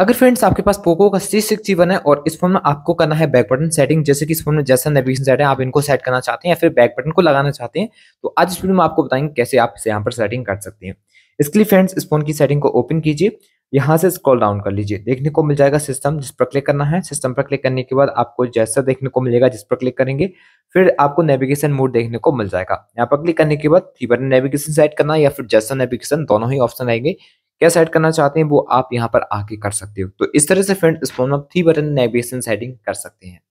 अगर फ्रेंड्स आपके पास पोको का सी सिक्स वन है और इस फोन में आपको करना है बैक बटन सेटिंग जैसे कि इस फोन में जैसा नेविगेशन सेट है आप इनको सेट करना चाहते हैं या फिर बैक बटन को लगाना चाहते हैं तो आज इस वीडियो में आपको बताएंगे कैसे आप इसे यहाँ पर सेटिंग कर सकते हैं इसके लिए फ्रेंड्स इस फोन की सेटिंग को ओपन कीजिए यहाँ से स्क्रॉल डाउन कर लीजिए देखने को मिल जाएगा सिस्टम जिस पर क्लिक करना है सिस्टम पर क्लिक करने के बाद आपको जैसा देखने को मिलेगा जिस पर क्लिक करेंगे फिर आपको नेविगेशन मोड देखने को मिल जाएगा यहाँ पर क्लिक करने के बाद थ्री बटन नेविगेशन सेट करना या फिर जैसा नेविगेशन दोनों ही ऑप्शन आएंगे क्या सेट करना चाहते हैं वो आप यहाँ पर आके कर सकते हो तो इस तरह से फ्रेंड इस फोन में थ्री बटन नेविगेशन सेटिंग कर सकते हैं